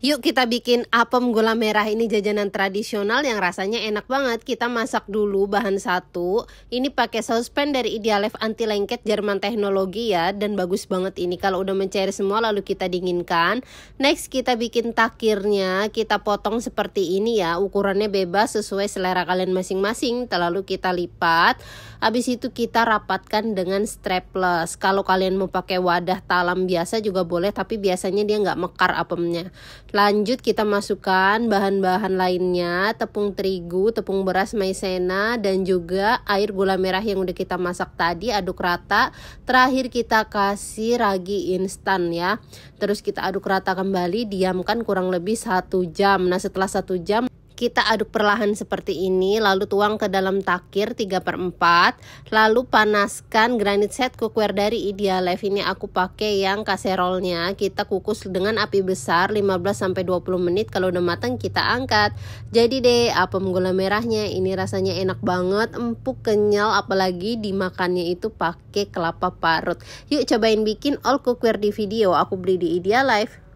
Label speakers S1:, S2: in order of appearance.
S1: Yuk kita bikin apem gula merah ini jajanan tradisional yang rasanya enak banget. Kita masak dulu bahan satu. Ini pakai saucepan dari Idealef anti lengket Jerman Teknologi ya dan bagus banget ini kalau udah mencair semua lalu kita dinginkan. Next kita bikin takirnya, kita potong seperti ini ya. Ukurannya bebas sesuai selera kalian masing-masing. Lalu kita lipat. Habis itu kita rapatkan dengan strapless. Kalau kalian mau pakai wadah talam biasa juga boleh tapi biasanya dia nggak mekar apemnya. Lanjut kita masukkan bahan-bahan lainnya, tepung terigu, tepung beras maizena dan juga air gula merah yang udah kita masak tadi aduk rata. Terakhir kita kasih ragi instan ya. Terus kita aduk rata kembali, diamkan kurang lebih satu jam. Nah, setelah satu jam kita aduk perlahan seperti ini, lalu tuang ke dalam takir 3 per 4. Lalu panaskan granite set cookware dari Idealife. Ini aku pakai yang kaserolnya. Kita kukus dengan api besar 15-20 menit. Kalau udah matang kita angkat. Jadi deh apa gula merahnya ini rasanya enak banget, empuk, kenyal. Apalagi dimakannya itu pakai kelapa parut. Yuk cobain bikin all cookware di video. Aku beli di Idealife.